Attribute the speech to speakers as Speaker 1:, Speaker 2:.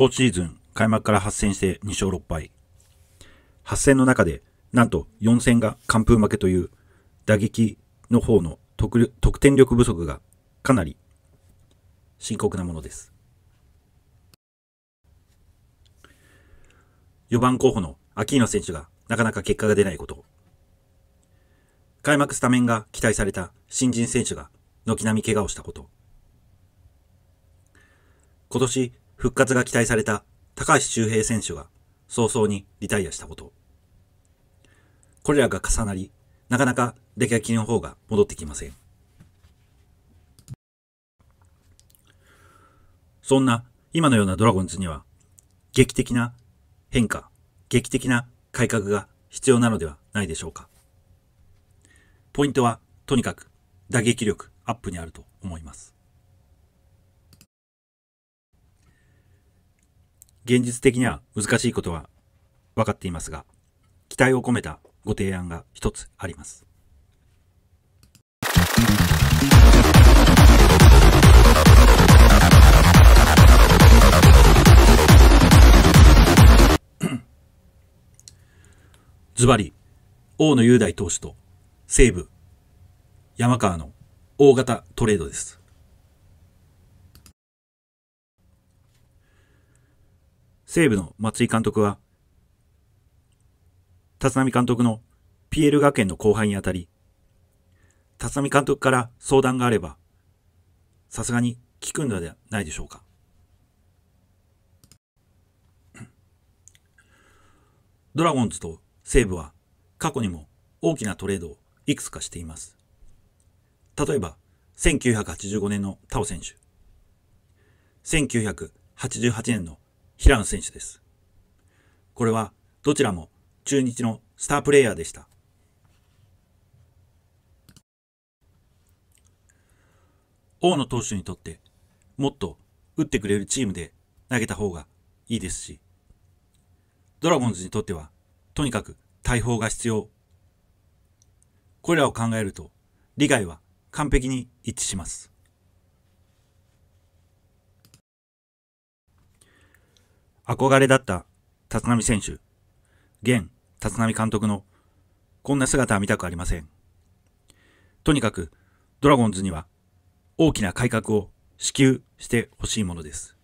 Speaker 1: 今シーズン開幕から8戦して2勝6敗。8戦の中で、なんと4戦が完封負けという、打撃の方の得得点力不足がかなり深刻なものです。4番候補のアキーノ選手がなかなか結果が出ないこと。開幕スタメンが期待された新人選手が軒並み怪我をしたこと。今年復活が期待された高橋周平選手が早々にリタイアしたこと。これらが重なり、なかなか出来きの方が戻ってきません。そんな今のようなドラゴンズには劇的な変化、劇的な改革が必要なのではないでしょうか。ポイントはとにかく打撃力アップにあると思います。現実的には難しいことは分かっていますが、期待を込めたご提案が一つあります。ズバリ、大野雄大投手と西武、山川の大型トレードです。西武の松井監督は、立浪監督の PL 学園の後輩にあたり、立浪監督から相談があれば、さすがに聞くのではないでしょうか。ドラゴンズと西武は過去にも大きなトレードをいくつかしています。例えば、1985年のタオ選手、1988年の平野選手です。これはどちらも中日のスタープレイヤーでした。大野投手にとってもっと打ってくれるチームで投げた方がいいですし、ドラゴンズにとってはとにかく大砲が必要。これらを考えると理解は完璧に一致します。憧れだった立浪選手、現立浪監督のこんな姿は見たくありません。とにかくドラゴンズには大きな改革を支給してほしいものです。